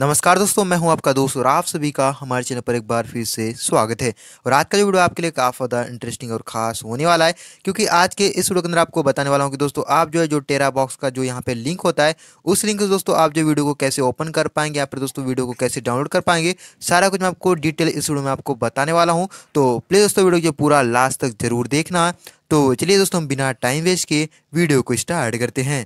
नमस्कार दोस्तों मैं हूं आपका दोस्त और आप सभी का हमारे चैनल पर एक बार फिर से स्वागत है और आज का जो वीडियो आपके लिए काफ़ी ज़्यादा इंटरेस्टिंग और खास होने वाला है क्योंकि आज के इस वीडियो के अंदर आपको बताने वाला हूं कि दोस्तों आप जो है जो टेरा बॉक्स का जो यहां पे लिंक होता है उस लिंक से दोस्तों आप जो वीडियो को कैसे ओपन कर पाएंगे या फिर दोस्तों वीडियो को कैसे डाउनलोड कर पाएंगे सारा कुछ मैं आपको डिटेल इस वीडियो में आपको बताने वाला हूँ तो प्लीज़ दोस्तों वीडियो को पूरा लास्ट तक जरूर देखना तो चलिए दोस्तों हम बिना टाइम वेस्ट किए वीडियो को स्टार्ट करते हैं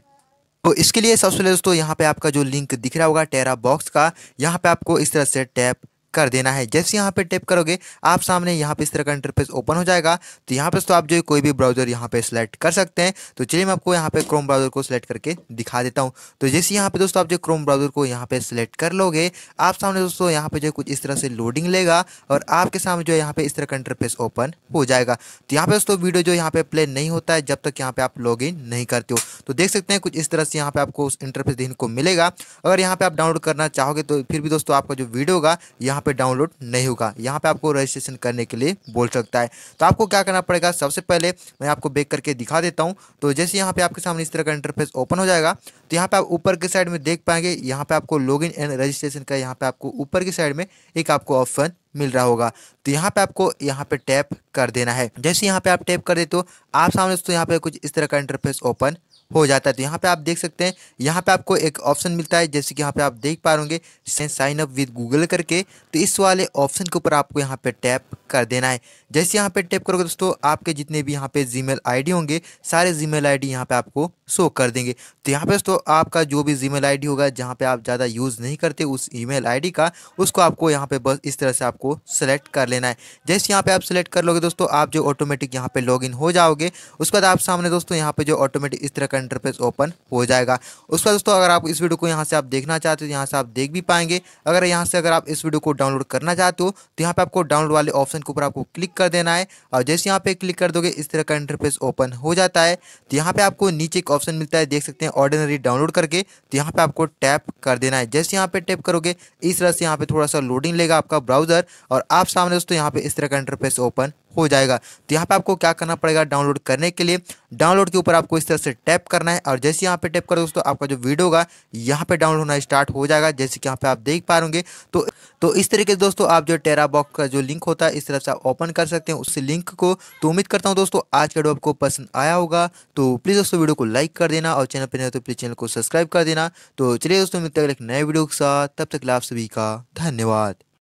तो इसके लिए सबसे पहले दोस्तों यहाँ पे आपका जो लिंक दिख रहा होगा टेरा बॉक्स का यहाँ पे आपको इस तरह से टैप कर देना है जैसे यहाँ पे टैप करोगे आप सामने यहाँ पे इस तरह का इंटरफेस ओपन हो जाएगा तो यहाँ पे तो आप जो कोई भी ब्राउजर यहाँ पे सिलेक्ट कर सकते हैं तो चलिए मैं आपको यहाँ पे क्रोम ब्राउजर को सिलेक्ट करके दिखा देता हूँ तो जैसे यहाँ पे दोस्तों आप जो क्रोम ब्राउजर को यहाँ पे सिलेक्ट कर लोगे आप सामने दोस्तों यहाँ पे जो कुछ इस तरह से लोडिंग लेगा और आपके सामने जो यहाँ पे इस तरह का इंटरफेस ओपन हो जाएगा तो यहाँ पे दोस्तों वीडियो जो यहाँ पे प्ले नहीं होता है जब तक यहाँ पे आप लॉग नहीं करते हो तो देख सकते हैं कुछ इस तरह से यहाँ पे आपको उस इंटरफेस देखने को मिलेगा अगर यहाँ पे आप डाउनलोड करना चाहोगे तो फिर भी दोस्तों आपका जो वीडियो होगा यहाँ पे डाउनलोड नहीं होगा यहाँ पे आपको रजिस्ट्रेशन करने के लिए बोल सकता है तो आपको क्या करना पड़ेगा सबसे पहले मैं आपको बेक करके दिखा देता हूँ तो जैसे यहाँ पे आपके सामने इस तरह का इंटरफेस ओपन हो जाएगा तो यहाँ पे आप ऊपर के साइड में देख पाएंगे यहाँ पे आपको लॉग एंड रजिस्ट्रेशन का यहाँ पे आपको ऊपर की साइड में एक आपको ऑप्शन मिल रहा होगा तो यहाँ पे आपको यहाँ पे टैप कर देना है जैसे यहाँ पे आप टैप कर देते हो आप सामने दोस्तों यहाँ पे कुछ इस तरह का इंटरफेस ओपन हो जाता है तो यहाँ पे आप देख सकते हैं यहाँ पे आपको एक ऑप्शन मिलता है जैसे कि यहाँ पे आप देख पा होंगे साइन अप विद गूगल करके तो इस वाले ऑप्शन के ऊपर आपको यहाँ पे टैप कर देना है जैसे यहाँ पे टैप करोगे दोस्तों आपके जितने भी यहाँ पे जीमेल आईडी होंगे सारे जीमेल आईडी यहाँ पे आपको शो कर देंगे तो यहाँ पे दोस्तों आपका जो भी जीमेल आईडी होगा जहाँ पे आप ज़्यादा यूज़ नहीं करते उस ईमेल आईडी का उसको आपको यहाँ पे बस इस तरह से आपको सेलेक्ट कर लेना है जैसे यहाँ पे आप सेलेक्ट कर लोगे दोस्तों आप जो ऑटोमेटिक यहाँ पे लॉगिन हो जाओगे उसके बाद आप सामने दोस्तों यहाँ पर जो ऑटोमेटिक इस तरह का इंटरफेस ओपन हो जाएगा उसके बाद दोस्तों अगर आप इस वीडियो को यहाँ से आप देखना चाहते हो तो यहाँ से आप देख भी पाएंगे अगर यहाँ से अगर आप इस वीडियो को डाउनलोड करना चाहते हो तो यहाँ पर आपको डाउनलोड वाले ऑप्शन के ऊपर आपको क्लिक कर देना है और जैसे यहाँ पे क्लिक कर दोगे इस तरह का इंटरफेस ओपन हो जाता है तो यहाँ पर आपको नीचे एक ऑप्शन मिलता है देख सकते हैं ऑर्डिनरी डाउनलोड करके तो यहाँ पे आपको टैप कर देना है जैसे यहाँ पे टैप करोगे इस तरह से यहाँ पे थोड़ा सा लोडिंग लेगा आपका ब्राउजर और आप सामने दोस्तों यहाँ पे इस तरह का इंटरफेस ओपन हो जाएगा तो यहाँ पे आपको क्या करना पड़ेगा डाउनलोड करने के लिए डाउनलोड के ऊपर आपको इस तरह से टैप करना है और जैसे यहाँ पे टैप करो दोस्तों आपका जो वीडियो होगा यहाँ पे डाउनलोड होना स्टार्ट हो जाएगा जैसे कि यहाँ पे आप देख पा रहे तो तो इस तरीके से दोस्तों आप जो टेरा बॉक्स का जो लिंक होता है इस तरह से आप ओपन कर सकते हैं उस लिंक को तो उम्मीद करता हूँ दोस्तों आज का वीडियो आपको पसंद आया होगा तो प्लीज़ दोस्तों वीडियो को लाइक कर देना और चैनल पर नहीं तो प्लीज़ चैनल को सब्सक्राइब कर देना तो चलिए दोस्तों मिलते हैं एक नए वीडियो के साथ तब तक लाभ सभी का धन्यवाद